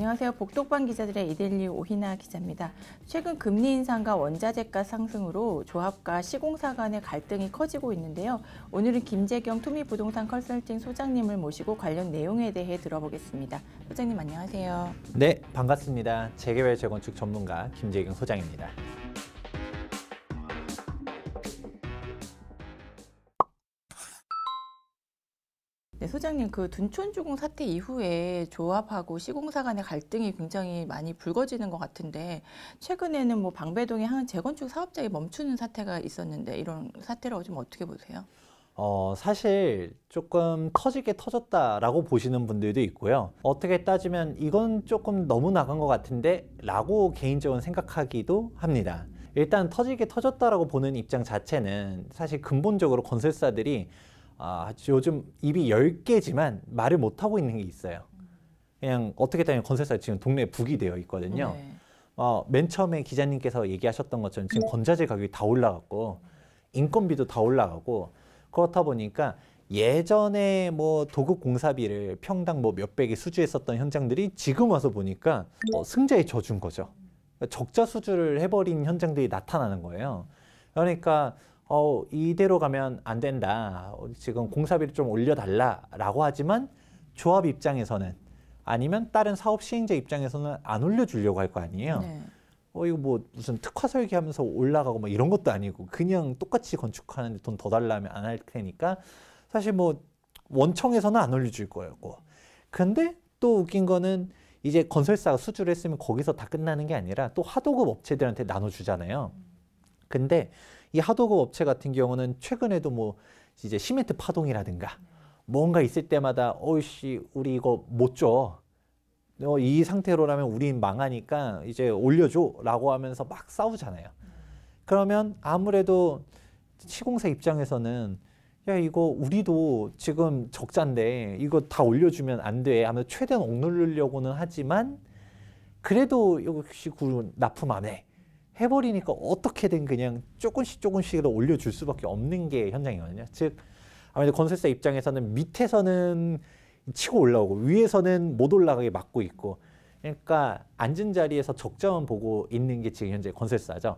안녕하세요. 복독방 기자들의 이데리 오희나 기자입니다. 최근 금리 인상과 원자재가 상승으로 조합과 시공사 간의 갈등이 커지고 있는데요. 오늘은 김재경 투미부동산 컨설팅 소장님을 모시고 관련 내용에 대해 들어보겠습니다. 소장님 안녕하세요. 네, 반갑습니다. 재개발 재건축 전문가 김재경 소장입니다. 네, 소장님 그 둔촌주공 사태 이후에 조합하고 시공사 간의 갈등이 굉장히 많이 불거지는 것 같은데 최근에는 뭐 방배동의 한 재건축 사업장이 멈추는 사태가 있었는데 이런 사태를 좀 어떻게 보세요? 어, 사실 조금 터지게 터졌다라고 보시는 분들도 있고요. 어떻게 따지면 이건 조금 너무 나간 것 같은데 라고 개인적으로 생각하기도 합니다. 일단 터지게 터졌다라고 보는 입장 자체는 사실 근본적으로 건설사들이 아, 요즘 입이 열개지만 말을 못하고 있는 게 있어요. 그냥 어떻게 되면 건설사 지금 동네 북이 되어 있거든요. 네. 어, 맨 처음에 기자님께서 얘기하셨던 것처럼 지금 건자재 가격이 다 올라갔고 인건비도 다 올라가고 그렇다 보니까 예전에 뭐 도급 공사비를 평당 뭐 몇백에 수주했었던 현장들이 지금 와서 보니까 어, 승자의 저준 거죠. 그러니까 적자 수주를 해버린 현장들이 나타나는 거예요. 그러니까 어, 이대로 가면 안 된다. 지금 공사비를 좀 올려달라라고 하지만 조합 입장에서는 아니면 다른 사업 시행자 입장에서는 안 올려주려고 할 거 아니에요. 네. 어, 이거 뭐 무슨 특화 설계하면서 올라가고 뭐 이런 것도 아니고 그냥 똑같이 건축하는데 돈 더 달라면 안 할 테니까 사실 뭐 원청에서는 안 올려줄 거였고. 근데 또 웃긴 거는 이제 건설사가 수주를 했으면 거기서 다 끝나는 게 아니라 또 하도급 업체들한테 나눠주잖아요. 근데 이 하도급 업체 같은 경우는 최근에도 뭐 이제 시멘트 파동이라든가 뭔가 있을 때마다 어이씨 우리 이거 못 줘. 어, 이 상태로라면 우린 망하니까 이제 올려줘라고 하면서 막 싸우잖아요. 그러면 아무래도 시공사 입장에서는 야 이거 우리도 지금 적자인데 이거 다 올려주면 안 돼. 하면 최대한 억누르려고는 하지만 그래도 역시 구 납품 안 해. 해버리니까 어떻게든 그냥 조금씩 조금씩 올려줄 수밖에 없는 게 현장이거든요. 즉 아무래도 건설사 입장에서는 밑에서는 치고 올라오고 위에서는 못 올라가게 막고 있고 그러니까 앉은 자리에서 적자만 보고 있는 게 지금 현재 건설사죠.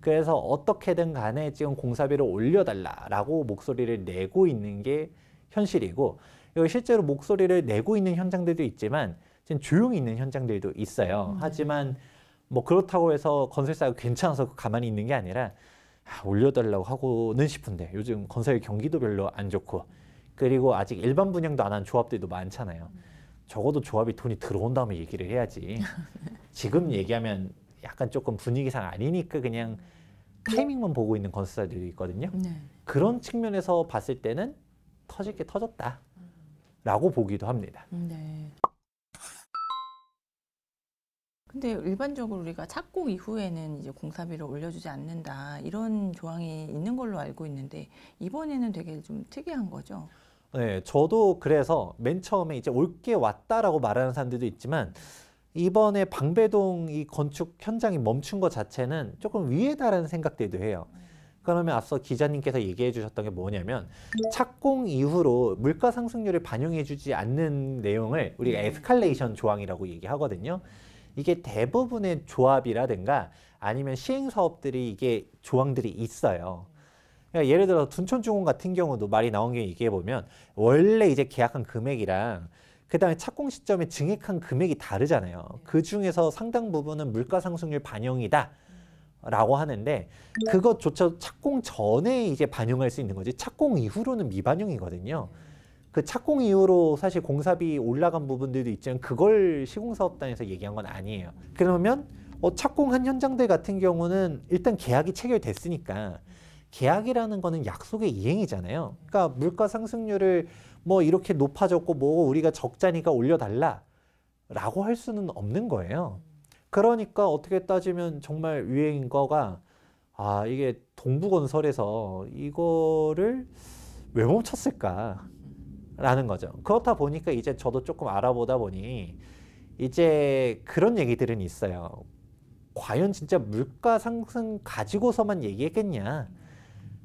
그래서 어떻게든 간에 지금 공사비를 올려달라라고 목소리를 내고 있는 게 현실이고 실제로 목소리를 내고 있는 현장들도 있지만 지금 조용히 있는 현장들도 있어요. 음. 하지만 뭐 그렇다고 해서 건설사가 괜찮아서 가만히 있는 게 아니라 아, 올려달라고 하고는 싶은데 요즘 건설 경기도 별로 안 좋고 그리고 아직 일반 분양도 안 한 조합들도 많잖아요. 적어도 조합이 돈이 들어온 다음에 얘기를 해야지. 지금 얘기하면 약간 조금 분위기상 아니니까 그냥 타이밍만 보고 있는 건설사들이 있거든요. 네. 그런 측면에서 봤을 때는 터질 게 터졌다. 라고 보기도 합니다. 네. 근데 일반적으로 우리가 착공 이후에는 이제 공사비를 올려주지 않는다 이런 조항이 있는 걸로 알고 있는데 이번에는 되게 좀 특이한 거죠. 네, 저도 그래서 맨 처음에 이제 올게 왔다라고 말하는 사람들도 있지만 이번에 방배동 이 건축 현장이 멈춘 것 자체는 조금 위에다라는 생각들도 해요. 그러면 앞서 기자님께서 얘기해 주셨던 게 뭐냐면 착공 이후로 물가 상승률을 반영해 주지 않는 내용을 우리가 네. 에스컬레이션 조항이라고 얘기하거든요. 이게 대부분의 조합이라든가 아니면 시행사업들이 이게 조항들이 있어요. 그러니까 예를 들어 둔촌중공 같은 경우도 말이 나온 게 얘기해 보면 원래 이제 계약한 금액이랑 그다음에 착공 시점에 증액한 금액이 다르잖아요. 네. 그 중에서 상당 부분은 물가 상승률 반영이다. 라고 하는데 그것조차도 착공 전에 이제 반영할 수 있는 거지 착공 이후로는 미반영이거든요. 음. 그 착공 이후로 사실 공사비 올라간 부분들도 있지만 그걸 시공사업단에서 얘기한 건 아니에요. 그러면 어, 착공한 현장들 같은 경우는 일단 계약이 체결됐으니까 계약이라는 거는 약속의 이행이잖아요. 그러니까 물가 상승률을 뭐 이렇게 높아졌고 뭐 우리가 적자니까 올려달라 라고 할 수는 없는 거예요. 그러니까 어떻게 따지면 정말 유행인 거가 아 이게 동부건설에서 이거를 왜 멈췄을까 라는 거죠. 그렇다 보니까 이제 저도 조금 알아보다 보니 이제 그런 얘기들은 있어요. 과연 진짜 물가 상승 가지고서만 얘기했겠냐?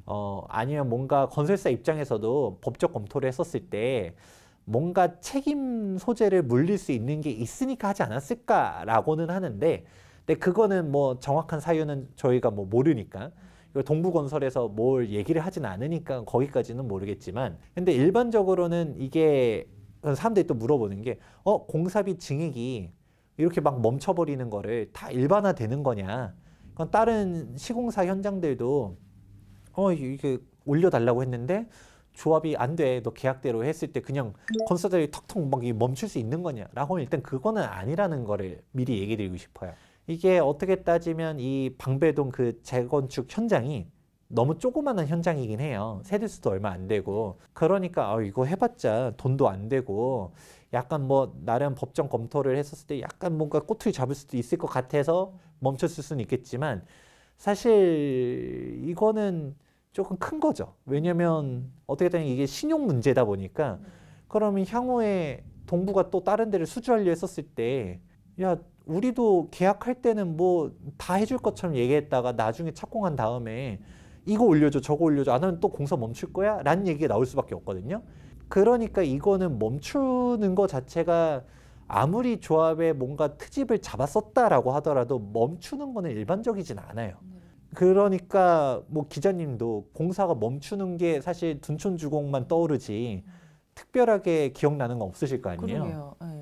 어, 아니면 뭔가 건설사 입장에서도 법적 검토를 했었을 때 뭔가 책임 소재를 물릴 수 있는 게 있으니까 하지 않았을까라고는 하는데 근데 그거는 뭐 정확한 사유는 저희가 뭐 모르니까 그 동부건설에서 뭘 얘기를 하진 않으니까 거기까지는 모르겠지만 근데 일반적으로는 이게 사람들이 또 물어보는 게 어 공사비 증액이 이렇게 막 멈춰버리는 거를 다 일반화되는 거냐 그건 다른 시공사 현장들도 어 이게 올려달라고 했는데 조합이 안 돼. 너 계약대로 했을 때 그냥 건설들이 턱턱 멈출 수 있는 거냐? 라고 하면 일단 그거는 아니라는 거를 미리 얘기 드리고 싶어요. 이게 어떻게 따지면 이 방배동 그 재건축 현장이 너무 조그마한 현장이긴 해요. 세대수도 얼마 안 되고. 그러니까 어, 이거 해봤자 돈도 안 되고 약간 뭐 나름 법정 검토를 했었을 때 약간 뭔가 꼬투리 잡을 수도 있을 것 같아서 멈췄을 수는 있겠지만 사실 이거는 조금 큰 거죠. 왜냐면 어떻게 되면 이게 신용 문제다 보니까 그러면 향후에 동부가 또 다른 데를 수주하려 했었을 때 야, 우리도 계약할 때는 뭐 다 해줄 것처럼 얘기했다가 나중에 착공한 다음에 이거 올려줘 저거 올려줘 안 하면 또 공사 멈출 거야 라는 얘기가 나올 수밖에 없거든요 그러니까 이거는 멈추는 것 자체가 아무리 조합에 뭔가 트집을 잡았었다라고 하더라도 멈추는 거는 일반적이진 않아요 그러니까 뭐 기자님도 공사가 멈추는 게 사실 둔촌주공만 떠오르지 특별하게 기억나는 건 없으실 거 아니에요. 그러게요. 네.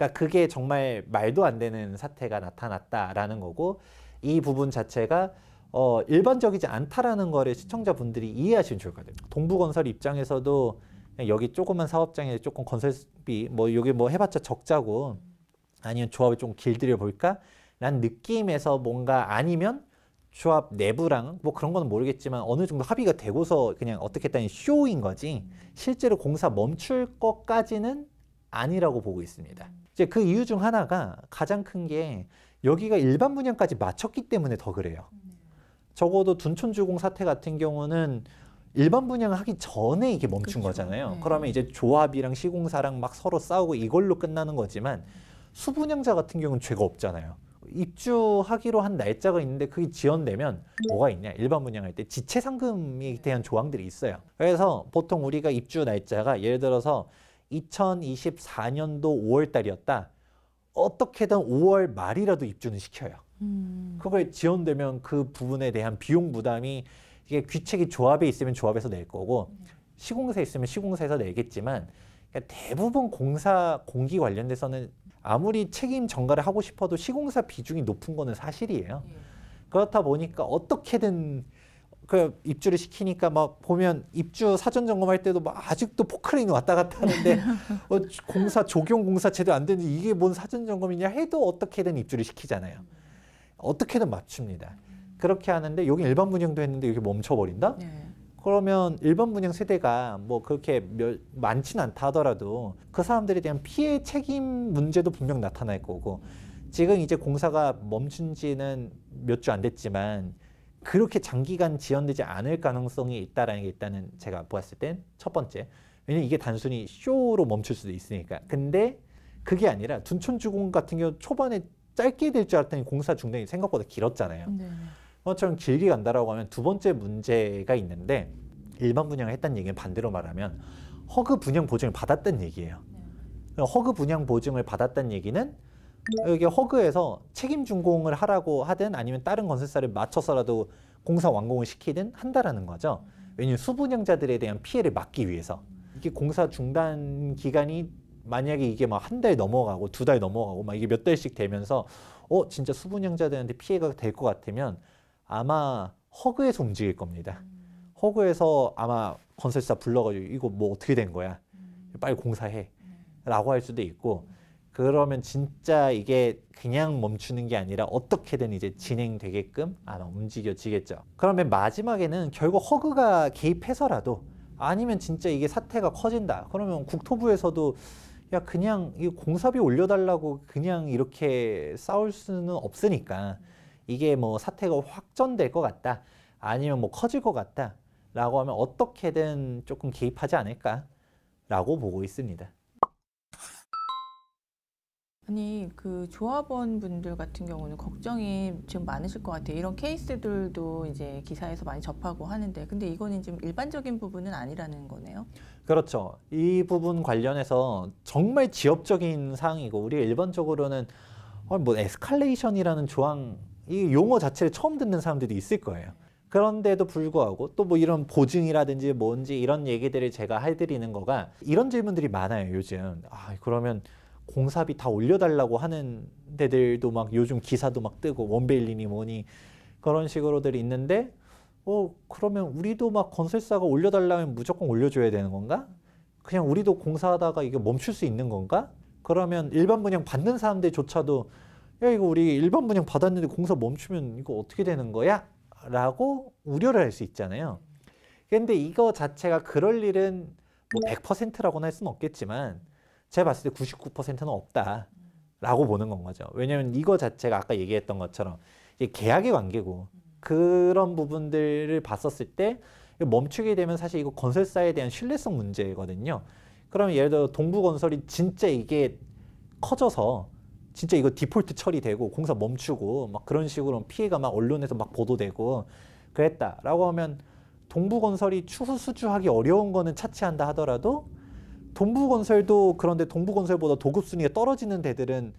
그러니까 그게 정말 말도 안 되는 사태가 나타났다라는 거고 이 부분 자체가 어, 일반적이지 않다라는 거를 시청자분들이 이해하시면 좋을 것 같아요. 동부건설 입장에서도 여기 조그만 사업장에 조금 건설비 뭐 여기 뭐 해봤자 적자고 아니면 조합을 좀 길들여 볼까? 난 느낌에서 뭔가 아니면 조합 내부랑 뭐 그런 건 모르겠지만 어느 정도 합의가 되고서 그냥 어떻게 했다니 쇼인 거지 실제로 공사 멈출 것까지는 아니라고 보고 있습니다. 이제 그 이유 중 하나가 가장 큰 게 여기가 일반 분양까지 맞췄기 때문에 더 그래요. 네. 적어도 둔촌주공 사태 같은 경우는 일반 분양하기 을 전에 이게 멈춘 그쵸. 그렇죠. 거잖아요. 네. 그러면 이제 조합이랑 시공사랑 막 서로 싸우고 이걸로 끝나는 거지만 수분양자 같은 경우는 죄가 없잖아요. 입주하기로 한 날짜가 있는데 그게 지연되면 뭐가 있냐 일반 분양할 때 지체 상금에 대한 조항들이 있어요 그래서 보통 우리가 입주 날짜가 예를 들어서 2024년도 5월 달이었다. 어떻게든 5월 말이라도 입주는 시켜요. 음. 그걸 지원되면 그 부분에 대한 비용 부담이 이게 귀책이 조합에 있으면 조합에서 낼 거고 시공사에 있으면 시공사에서 내겠지만 그러니까 대부분 공사 공기 관련돼서는 아무리 책임 전가를 하고 싶어도 시공사 비중이 높은 거는 사실이에요. 예. 그렇다 보니까 어떻게든 그 입주를 시키니까 막 보면 입주 사전 점검할 때도 막 아직도 포크레인 왔다 갔다 하는데 어, 공사 조경 공사 제대로 안 되는데 이게 뭔 사전 점검이냐 해도 어떻게든 입주를 시키잖아요. 어떻게든 맞춥니다. 그렇게 하는데 여기 일반 분양도 했는데 여기 멈춰버린다? 네. 그러면 일반 분양 세대가 뭐 그렇게 많진 않다 하더라도 그 사람들에 대한 피해 책임 문제도 분명 나타날 거고 지금 이제 공사가 멈춘 지는 몇 주 안 됐지만 그렇게 장기간 지연되지 않을 가능성이 있다라는 게 있다는 제가 보았을 땐 첫 번째. 왜냐면 이게 단순히 쇼로 멈출 수도 있으니까. 근데 그게 아니라 둔촌주공 같은 경우 초반에 짧게 될 줄 알았더니 공사 중단이 생각보다 길었잖아요. 네. 그것처럼 길게 간다라고 하면 두 번째 문제가 있는데 일반 분양을 했다는 얘기는 반대로 말하면 허그 분양 보증을 받았다는 얘기예요. 네. 허그 분양 보증을 받았다는 얘기는 여기 허그에서 책임 준공을 하라고 하든 아니면 다른 건설사를 맞춰서라도 공사 완공을 시키든 한다라는 거죠. 왜냐하면 수분양자들에 대한 피해를 막기 위해서 이게 공사 중단 기간이 만약에 이게 막 한 달 넘어가고 두 달 넘어가고 막 이게 몇 달씩 되면서 어 진짜 수분양자들한테 피해가 될 것 같으면 아마 허그에서 움직일 겁니다. 허그에서 아마 건설사 불러가지고 이거 뭐 어떻게 된 거야? 빨리 공사해. 라고 할 수도 있고 그러면 진짜 이게 그냥 멈추는 게 아니라 어떻게든 이제 진행되게끔 아 움직여지겠죠. 그러면 마지막에는 결국 허그가 개입해서라도 아니면 진짜 이게 사태가 커진다. 그러면 국토부에서도 야 그냥 이 공사비 올려달라고 그냥 이렇게 싸울 수는 없으니까 이게 뭐 사태가 확전될 것 같다. 아니면 뭐 커질 것 같다. 라고 하면 어떻게든 조금 개입하지 않을까 라고 보고 있습니다. 아니 그 조합원 분들 같은 경우는 걱정이 지금 많으실 것 같아요. 이런 케이스들도 이제 기사에서 많이 접하고 하는데, 근데 이거는 지금 일반적인 부분은 아니라는 거네요. 그렇죠. 이 부분 관련해서 정말 지역적인 사항이고 우리가 일반적으로는 어, 뭐 에스칼레이션이라는 조항 이 용어 자체를 처음 듣는 사람들이 있을 거예요. 그런데도 불구하고 또 뭐 이런 보증이라든지 뭔지 이런 얘기들을 제가 해드리는 거가 이런 질문들이 많아요 요즘. 아 그러면 공사비 다 올려달라고 하는 데들도 막 요즘 기사도 막 뜨고 원베일리니 뭐니 그런 식으로들이 있는데 어 그러면 우리도 막 건설사가 올려달라면 무조건 올려줘야 되는 건가? 그냥 우리도 공사하다가 이게 멈출 수 있는 건가? 그러면 일반 분양 받는 사람들조차도 야 이거 우리 일반 분양 받았는데 공사 멈추면 이거 어떻게 되는 거야? 라고 우려를 할 수 있잖아요. 근데 이거 자체가 그럴 일은 뭐 100%라고는 할 수는 없겠지만 제가 봤을 때 99%는 없다라고 보는 건 거죠. 왜냐하면 이거 자체가 아까 얘기했던 것처럼 계약의 관계고 그런 부분들을 봤었을 때 멈추게 되면 사실 이거 건설사에 대한 신뢰성 문제거든요. 그럼 예를 들어 동부건설이 진짜 이게 커져서 진짜 이거 디폴트 처리되고 공사 멈추고 막 그런 식으로 피해가 막 언론에서 막 보도되고 그랬다라고 하면 동부건설이 추후 수주하기 어려운 거는 차치한다 하더라도 동부건설도 그런데 동부건설보다 도급 순위가 떨어지는 데들은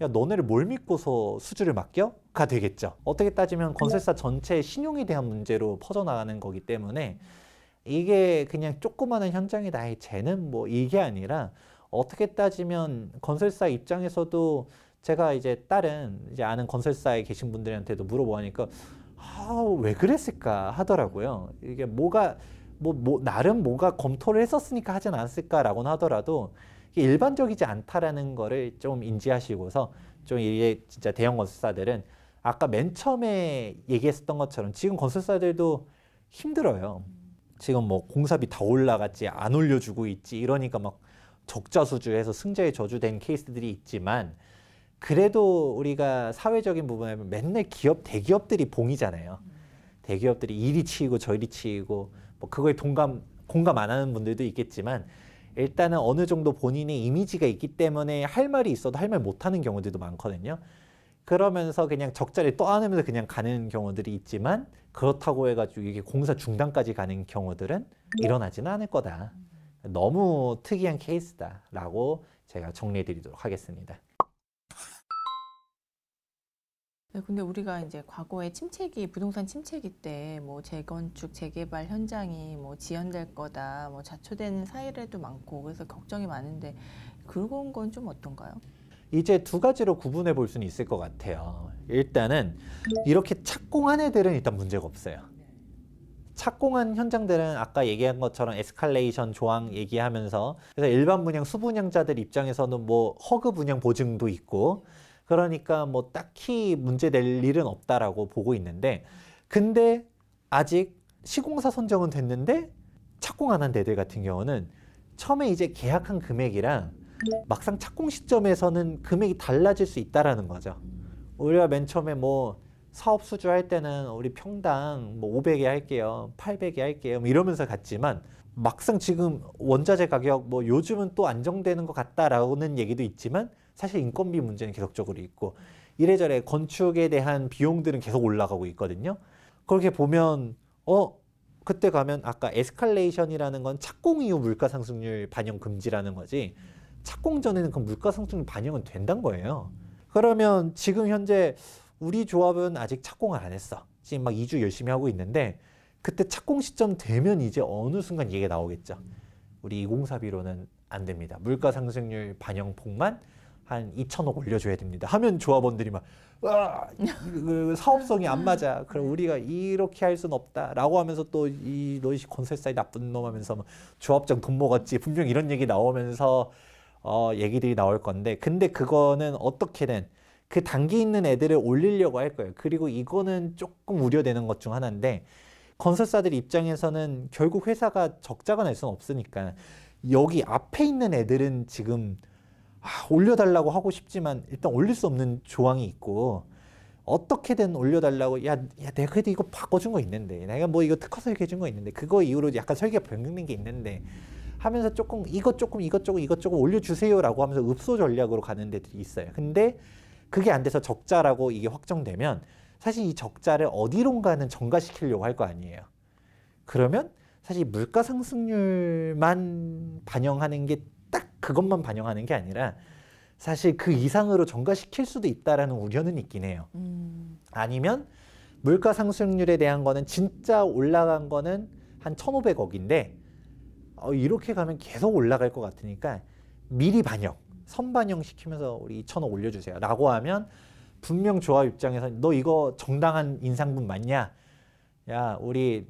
야 너네를 뭘 믿고서 수주를 맡겨?가 되겠죠. 어떻게 따지면 건설사 네. 전체의 신용에 대한 문제로 퍼져나가는 거기 때문에 이게 그냥 조그마한 현장의 나의 재는 뭐 이게 아니라 어떻게 따지면 건설사 입장에서도 제가 이제 다른 이제 아는 건설사에 계신 분들한테도 물어보니까 아, 왜 그랬을까 하더라고요. 이게 뭐가 뭐, 뭐 나름 뭔가 검토를 했었으니까 하진 않았을까라고는 하더라도 일반적이지 않다라는 거를 좀 인지하시고서 좀 이게 진짜 대형 건설사들은 아까 맨 처음에 얘기했었던 것처럼 지금 건설사들도 힘들어요. 지금 뭐 공사비 다 올라갔지 안 올려주고 있지 이러니까 막 적자수주해서 승자에 저주된 케이스들이 있지만 그래도 우리가 사회적인 부분에 맨날 기업 대기업들이 봉이잖아요. 대기업들이 이리 치이고 저리 치이고 뭐 그거에 동감 공감 안 하는 분들도 있겠지만 일단은 어느 정도 본인의 이미지가 있기 때문에 할 말이 있어도 할 말 못하는 경우들도 많거든요. 그러면서 그냥 적자를 떠안으면서 그냥 가는 경우들이 있지만 그렇다고 해가지고 이게 공사 중단까지 가는 경우들은 네. 일어나지는 않을 거다. 너무 특이한 케이스다라고 제가 정리해드리도록 하겠습니다. 네, 근데 우리가 이제 과거에 침체기, 부동산 침체기 때 뭐 재건축, 재개발 현장이 뭐 지연될 거다, 뭐 자초된 사례도 많고 그래서 걱정이 많은데 그런 건 좀 어떤가요? 이제 두 가지로 구분해 볼 수는 있을 것 같아요. 일단은 이렇게 착공한 애들은 일단 문제가 없어요. 착공한 현장들은 아까 얘기한 것처럼 에스컬레이션 조항 얘기하면서 그래서 일반 분양 수분양자들 입장에서는 뭐 허그 분양 보증도 있고 그러니까 뭐 딱히 문제될 일은 없다라고 보고 있는데 근데 아직 시공사 선정은 됐는데 착공안 한 데들 같은 경우는 처음에 이제 계약한 금액이랑 막상 착공 시점에서는 금액이 달라질 수 있다라는 거죠. 우리가 맨 처음에 뭐 사업 수주할 때는 우리 평당 뭐 500에 할게요. 800에 할게요. 뭐 이러면서 갔지만 막상 지금 원자재 가격 뭐 요즘은 또 안정되는 것 같다라는 얘기도 있지만 사실 인건비 문제는 계속적으로 있고 이래저래 건축에 대한 비용들은 계속 올라가고 있거든요. 그렇게 보면 어 그때 가면 아까 에스컬레이션이라는 건 착공 이후 물가 상승률 반영 금지라는 거지 착공 전에는 그 물가 상승률 반영은 된단 거예요. 그러면 지금 현재 우리 조합은 아직 착공을 안 했어. 지금 막 2주 열심히 하고 있는데 그때 착공 시점 되면 이제 어느 순간 얘기가 나오겠죠. 우리 2041호는 안 됩니다. 물가 상승률 반영폭만 한 2천억 올려줘야 됩니다. 하면 조합원들이 막 그, 그 사업성이 안 맞아. 그럼 우리가 이렇게 할 수는 없다라고 하면서 또 이노이희 건설사의 나쁜 놈 하면서 조합장 돈 먹었지. 분명 이런 얘기 나오면서 어 얘기들이 나올 건데 근데 그거는 어떻게든 그 단기 있는 애들을 올리려고 할 거예요. 그리고 이거는 조금 우려되는 것 중 하나인데 건설사들 입장에서는 결국 회사가 적자가 날 수는 없으니까 여기 앞에 있는 애들은 지금 아, 올려달라고 하고 싶지만 일단 올릴 수 없는 조항이 있고 어떻게든 올려달라고 야, 야 내가 그래도 이거 바꿔준 거 있는데 내가 뭐 이거 특허 설계해준 거 있는데 그거 이후로 약간 설계가 변경된 게 있는데 하면서 조금 이것 조금 이것 조금 이것 조금 올려주세요라고 하면서 읍소 전략으로 가는 데들이 있어요. 근데 그게 안 돼서 적자라고 이게 확정되면 사실 이 적자를 어디론가는 전가시키려고 할 거 아니에요. 그러면 사실 물가 상승률만 반영하는 게 그것만 반영하는 게 아니라 사실 그 이상으로 증가시킬 수도 있다라는 우려는 있긴 해요. 음. 아니면 물가 상승률에 대한 거는 진짜 올라간 거는 한 천오백 억인데 어, 이렇게 가면 계속 올라갈 것 같으니까 미리 반영, 선반영 시키면서 우리 이천억 올려주세요. 라고 하면 분명 조합 입장에서 너 이거 정당한 인상분 맞냐? 야, 우리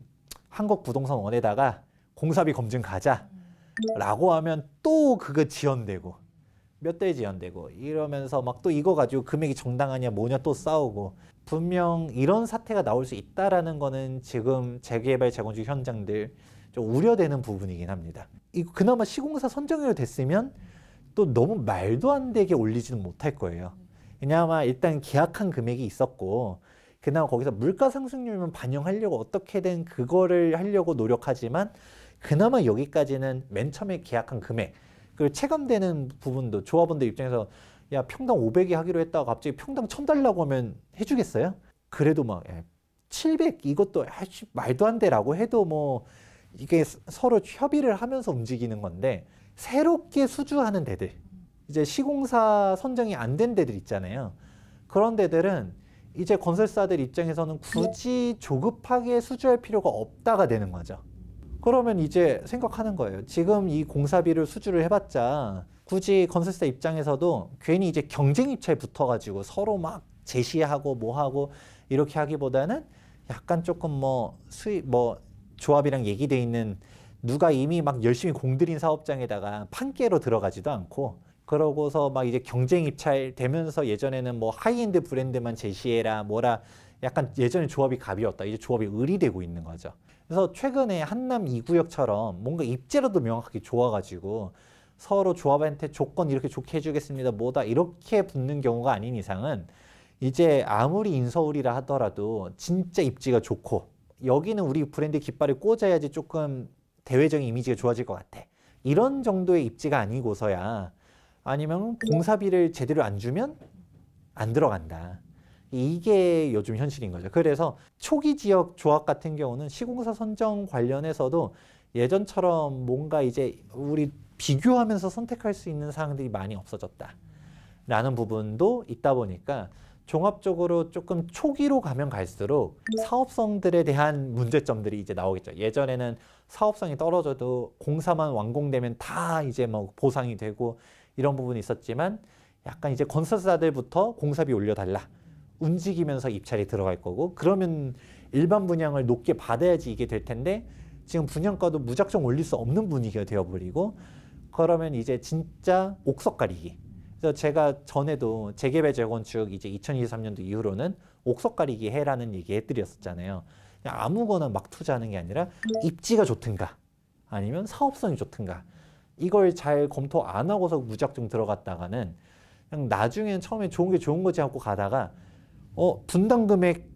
한국 부동산 원에다가 공사비 검증 가자. 라고 하면 또 그거 지연되고 몇 대 지연되고 이러면서 막 또 이거 가지고 금액이 정당하냐 뭐냐 또 싸우고 분명 이런 사태가 나올 수 있다라는 거는 지금 재개발 재건축 현장들 좀 우려되는 부분이긴 합니다. 이 그나마 시공사 선정으로 됐으면 또 너무 말도 안 되게 올리지는 못할 거예요. 왜냐하면 일단 계약한 금액이 있었고 그나마 거기서 물가 상승률만 반영하려고 어떻게든 그거를 하려고 노력하지만 그나마 여기까지는 맨 처음에 계약한 금액 그리고 체감되는 부분도 조합원들 입장에서 야 평당 500이 하기로 했다가 갑자기 평당 1000 달라고 하면 해주겠어요? 그래도 막 700 예, 이것도 아이씨, 말도 안 돼라고 해도 뭐 이게 서로 협의를 하면서 움직이는 건데 새롭게 수주하는 데들 이제 시공사 선정이 안 된 데들 있잖아요. 그런 데들은 이제 건설사들 입장에서는 굳이 조급하게 수주할 필요가 없다가 되는 거죠. 그러면 이제 생각하는 거예요. 지금 이 공사비를 수주를 해봤자 굳이 건설사 입장에서도 괜히 이제 경쟁 입찰 붙어가지고 서로 막 제시하고 뭐하고 이렇게 하기보다는 약간 조금 뭐 수입 뭐 조합이랑 얘기돼 있는 누가 이미 막 열심히 공들인 사업장에다가 판깨로 들어가지도 않고 그러고서 막 이제 경쟁 입찰 되면서 예전에는 뭐 하이엔드 브랜드만 제시해라 뭐라 약간 예전에 조합이 가벼웠다 이제 조합이 의리 되고 있는 거죠. 그래서 최근에 한남 2구역처럼 뭔가 입지라도 명확하게 좋아가지고 서로 조합한테 조건 이렇게 좋게 해주겠습니다. 뭐다 이렇게 붙는 경우가 아닌 이상은 이제 아무리 인서울이라 하더라도 진짜 입지가 좋고 여기는 우리 브랜드 깃발을 꽂아야지 조금 대외적인 이미지가 좋아질 것 같아. 이런 정도의 입지가 아니고서야 아니면 공사비를 제대로 안 주면 안 들어간다. 이게 요즘 현실인 거죠. 그래서 초기 지역 조합 같은 경우는 시공사 선정 관련해서도 예전처럼 뭔가 이제 우리 비교하면서 선택할 수 있는 사항들이 많이 없어졌다. 라는 부분도 있다 보니까 종합적으로 조금 초기로 가면 갈수록 사업성들에 대한 문제점들이 이제 나오겠죠. 예전에는 사업성이 떨어져도 공사만 완공되면 다 이제 뭐 보상이 되고 이런 부분이 있었지만 약간 이제 건설사들부터 공사비 올려달라. 움직이면서 입찰이 들어갈 거고 그러면 일반 분양을 높게 받아야지 이게 될 텐데 지금 분양가도 무작정 올릴 수 없는 분위기가 되어버리고 그러면 이제 진짜 옥석 가리기 그래서 제가 전에도 재개발 재건축 이제 2023년도 이후로는 옥석 가리기 해라는 얘기 해드렸었잖아요 그냥 아무거나 막 투자하는 게 아니라 입지가 좋든가 아니면 사업성이 좋든가 이걸 잘 검토 안 하고서 무작정 들어갔다가는 그냥 나중엔 처음에 좋은 게 좋은 거지 하고 가다가 어, 분담 금액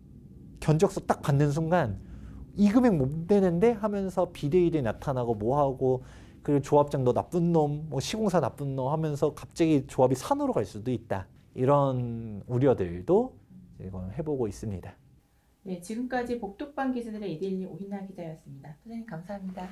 견적서 딱 받는 순간 이 금액 못되는데 하면서 비대위에 나타나고 뭐하고 그리고 조합장 너 나쁜 놈, 뭐 시공사 나쁜 놈 하면서 갑자기 조합이 산으로 갈 수도 있다. 이런 우려들도 지금 해보고 있습니다. 네, 지금까지 복덕방 기자들의 이데일리 오희나 기자였습니다. 선생님 감사합니다.